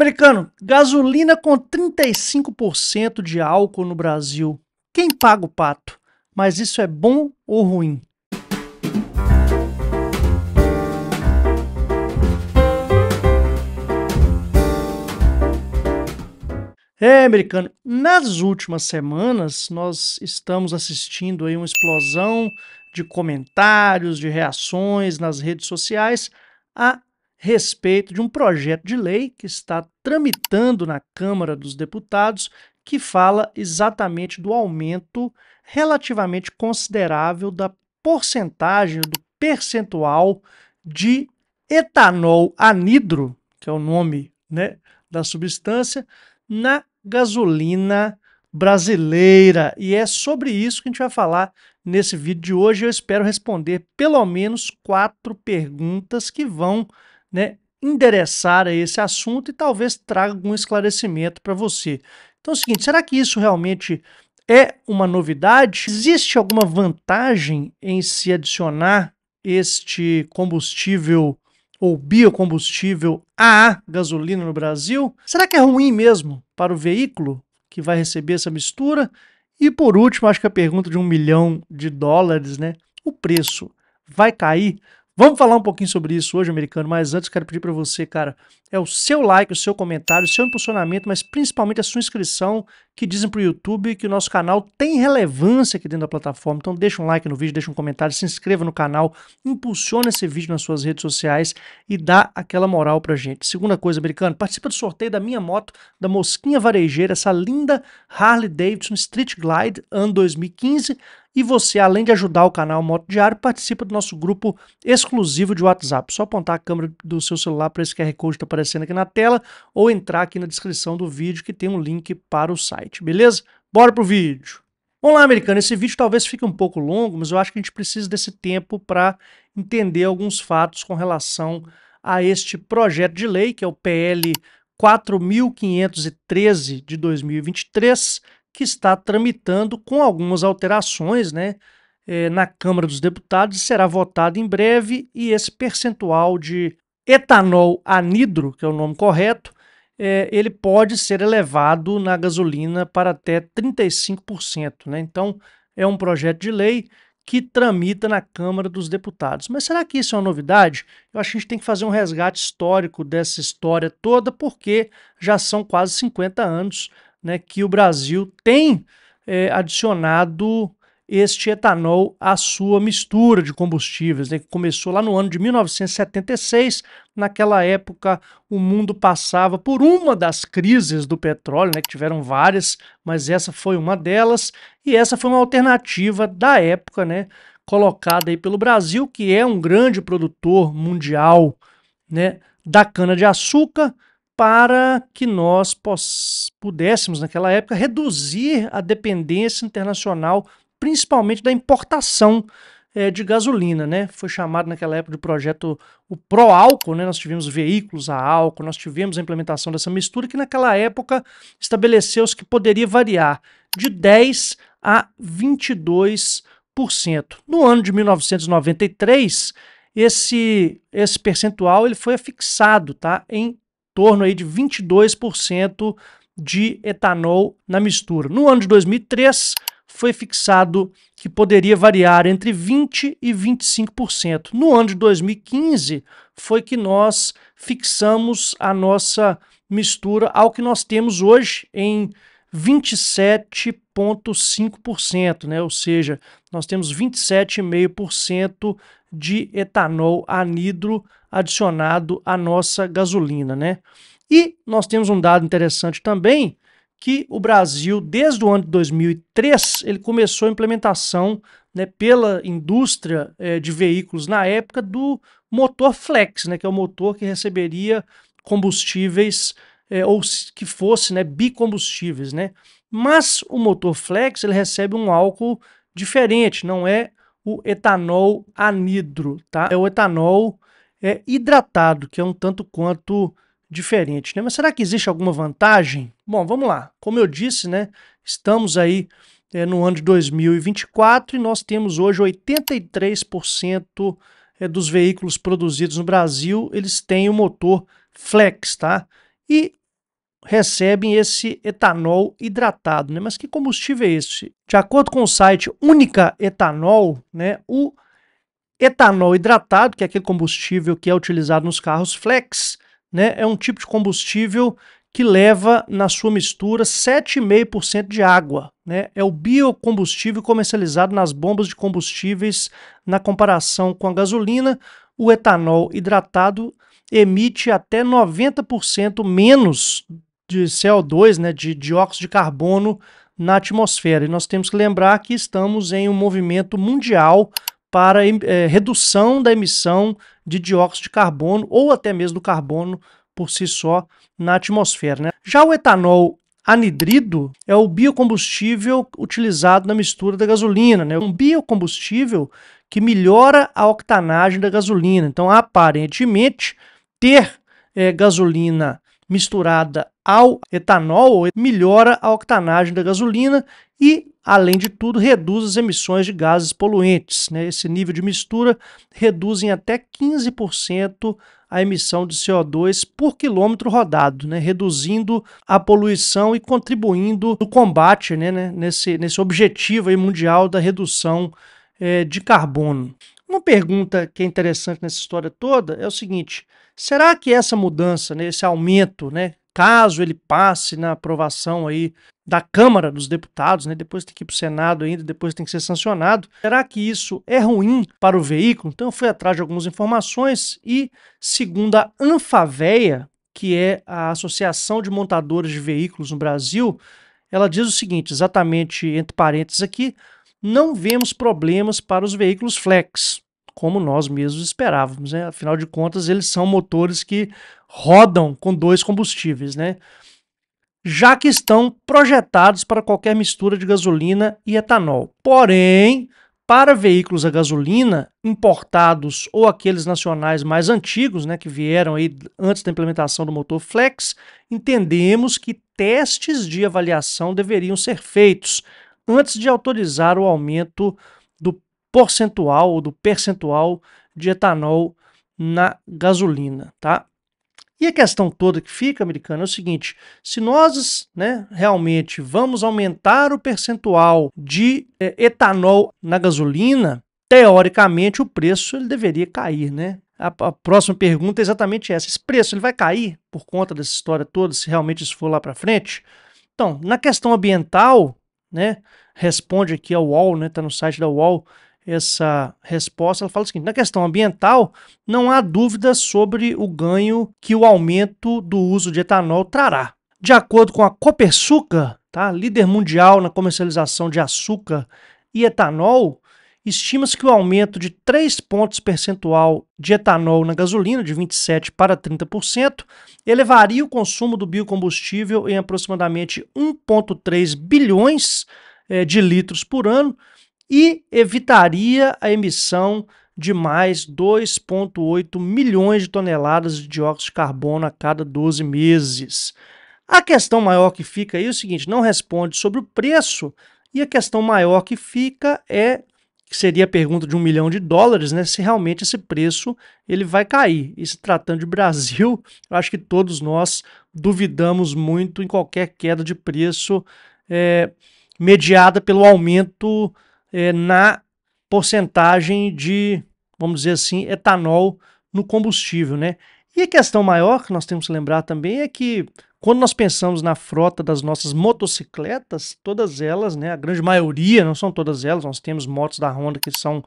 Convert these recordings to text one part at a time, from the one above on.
Americano, gasolina com 35% de álcool no Brasil. Quem paga o pato? Mas isso é bom ou ruim? É, americano, nas últimas semanas nós estamos assistindo aí uma explosão de comentários, de reações nas redes sociais a respeito de um projeto de lei que está tramitando na Câmara dos Deputados que fala exatamente do aumento relativamente considerável da porcentagem, do percentual de etanol anidro, que é o nome né, da substância, na gasolina brasileira. E é sobre isso que a gente vai falar nesse vídeo de hoje. Eu espero responder pelo menos quatro perguntas que vão né, endereçar esse assunto e talvez traga algum esclarecimento para você. Então é o seguinte, será que isso realmente é uma novidade? Existe alguma vantagem em se adicionar este combustível ou biocombustível a gasolina no Brasil? Será que é ruim mesmo para o veículo que vai receber essa mistura? E por último, acho que a pergunta de um milhão de dólares, né? O preço vai cair Vamos falar um pouquinho sobre isso hoje, americano, mas antes quero pedir para você, cara, é o seu like, o seu comentário, o seu impulsionamento, mas principalmente a sua inscrição, que dizem para o YouTube que o nosso canal tem relevância aqui dentro da plataforma. Então deixa um like no vídeo, deixa um comentário, se inscreva no canal, impulsiona esse vídeo nas suas redes sociais e dá aquela moral a gente. Segunda coisa, americano, participa do sorteio da minha moto, da Mosquinha Varejeira, essa linda Harley Davidson Street Glide ano 2015 e você, além de ajudar o canal Moto Diário, participa do nosso grupo exclusivo de WhatsApp. Só apontar a câmera do seu celular para esse QR Code que está aparecendo aqui na tela ou entrar aqui na descrição do vídeo que tem um link para o site, beleza? Bora pro vídeo! Vamos lá, americano. Esse vídeo talvez fique um pouco longo, mas eu acho que a gente precisa desse tempo para entender alguns fatos com relação a este projeto de lei, que é o PL 4513 de 2023, que está tramitando com algumas alterações né, é, na Câmara dos Deputados e será votado em breve. E esse percentual de etanol anidro, que é o nome correto, é, ele pode ser elevado na gasolina para até 35%. Né? Então, é um projeto de lei que tramita na Câmara dos Deputados. Mas será que isso é uma novidade? Eu acho que a gente tem que fazer um resgate histórico dessa história toda, porque já são quase 50 anos né, que o Brasil tem é, adicionado este etanol à sua mistura de combustíveis, né, que começou lá no ano de 1976. Naquela época, o mundo passava por uma das crises do petróleo, né, que tiveram várias, mas essa foi uma delas, e essa foi uma alternativa da época, né, colocada aí pelo Brasil, que é um grande produtor mundial né, da cana-de-açúcar para que nós pudéssemos, naquela época, reduzir a dependência internacional, principalmente da importação é, de gasolina, né? Foi chamado naquela época de projeto o pró-álcool, né? Nós tivemos veículos a álcool, nós tivemos a implementação dessa mistura que naquela época estabeleceu-se que poderia variar de 10 a 22%. No ano de 1993, esse, esse percentual ele foi fixado tá, em torno aí de 22% de etanol na mistura. No ano de 2003, foi fixado que poderia variar entre 20% e 25%. No ano de 2015, foi que nós fixamos a nossa mistura ao que nós temos hoje em 27,5%, né? ou seja, nós temos 27,5% de etanol anidro adicionado à nossa gasolina. Né? E nós temos um dado interessante também, que o Brasil, desde o ano de 2003, ele começou a implementação né, pela indústria eh, de veículos na época do motor flex, né, que é o motor que receberia combustíveis é, ou que fosse né, bicombustíveis, né? Mas o motor flex ele recebe um álcool diferente, não é o etanol anidro, tá? É o etanol é, hidratado, que é um tanto quanto diferente, né? Mas será que existe alguma vantagem? Bom, vamos lá. Como eu disse, né? Estamos aí é, no ano de 2024 e nós temos hoje 83% é, dos veículos produzidos no Brasil, eles têm o motor flex, tá? E recebem esse etanol hidratado. Né? Mas que combustível é esse? De acordo com o site Única Etanol, né, o etanol hidratado, que é aquele combustível que é utilizado nos carros flex, né, é um tipo de combustível que leva na sua mistura 7,5% de água. Né? É o biocombustível comercializado nas bombas de combustíveis na comparação com a gasolina. O etanol hidratado emite até 90% menos de CO2, né, de dióxido de carbono na atmosfera. E nós temos que lembrar que estamos em um movimento mundial para é, redução da emissão de dióxido de carbono ou até mesmo do carbono por si só na atmosfera. Né? Já o etanol anidrido é o biocombustível utilizado na mistura da gasolina, né? um biocombustível que melhora a octanagem da gasolina. Então, aparentemente, ter é, gasolina misturada ao etanol melhora a octanagem da gasolina e, além de tudo, reduz as emissões de gases poluentes. Né? Esse nível de mistura reduz em até 15% a emissão de CO2 por quilômetro rodado, né? reduzindo a poluição e contribuindo no combate né? né? Nesse, nesse objetivo mundial da redução é, de carbono. Uma pergunta que é interessante nessa história toda é o seguinte: será que essa mudança, né, esse aumento, né, caso ele passe na aprovação aí da Câmara dos Deputados, né, depois tem que ir para o Senado ainda, depois tem que ser sancionado, será que isso é ruim para o veículo? Então eu fui atrás de algumas informações e, segundo a Anfaveia, que é a Associação de Montadores de Veículos no Brasil, ela diz o seguinte, exatamente entre parênteses aqui, não vemos problemas para os veículos flex, como nós mesmos esperávamos. Né? Afinal de contas, eles são motores que rodam com dois combustíveis, né? já que estão projetados para qualquer mistura de gasolina e etanol. Porém, para veículos a gasolina importados ou aqueles nacionais mais antigos, né, que vieram aí antes da implementação do motor flex, entendemos que testes de avaliação deveriam ser feitos antes de autorizar o aumento do porcentual ou do percentual de etanol na gasolina, tá? E a questão toda que fica, americano, é o seguinte: se nós né, realmente vamos aumentar o percentual de é, etanol na gasolina, teoricamente o preço ele deveria cair, né? A, a, próxima pergunta é exatamente essa: esse preço ele vai cair por conta dessa história toda, se realmente isso for lá para frente? Então, na questão ambiental, né, responde aqui ao UOL, né, tá no site da UOL, essa resposta, ela fala o seguinte: na questão ambiental, não há dúvida sobre o ganho que o aumento do uso de etanol trará. De acordo com a Copersuca, tá, líder mundial na comercialização de açúcar e etanol, estima-se que o aumento de 3 pontos percentual de etanol na gasolina, de 27% para 30%, elevaria o consumo do biocombustível em aproximadamente 1,3 bilhões eh, de litros por ano e evitaria a emissão de mais 2,8 milhões de toneladas de dióxido de carbono a cada 12 meses. A questão maior que fica aí é o seguinte: não responde sobre o preço, e a questão maior que fica é que seria a pergunta de um milhão de dólares, né? Se realmente esse preço ele vai cair. E se tratando de Brasil, eu acho que todos nós duvidamos muito em qualquer queda de preço é, mediada pelo aumento é, na porcentagem de, vamos dizer assim, etanol no combustível, né? E a questão maior que nós temos que lembrar também é que quando nós pensamos na frota das nossas motocicletas, todas elas, né, a grande maioria, não são todas elas, nós temos motos da Honda que são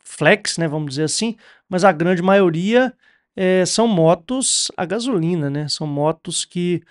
flex, né, vamos dizer assim, mas a grande maioria é, são motos a gasolina, né, são motos que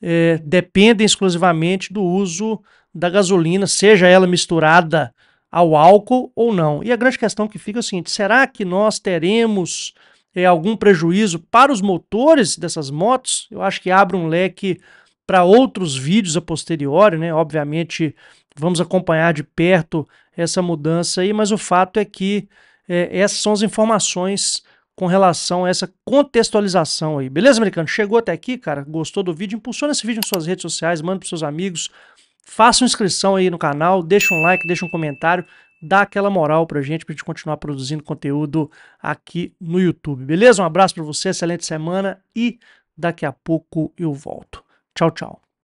é, dependem exclusivamente do uso da gasolina, seja ela misturada ao álcool ou não. E a grande questão que fica é o seguinte: será que nós teremos é, algum prejuízo para os motores dessas motos, eu acho que abre um leque para outros vídeos a posteriori, né? Obviamente, vamos acompanhar de perto essa mudança aí, mas o fato é que é, essas são as informações com relação a essa contextualização aí. Beleza, americano? Chegou até aqui, cara? Gostou do vídeo? Impulsiona esse vídeo em suas redes sociais, manda para seus amigos, faça uma inscrição aí no canal, deixa um like, deixa um comentário, dá aquela moral pra gente, pra gente continuar produzindo conteúdo aqui no YouTube, beleza? Um abraço para você, excelente semana e daqui a pouco eu volto. Tchau, tchau.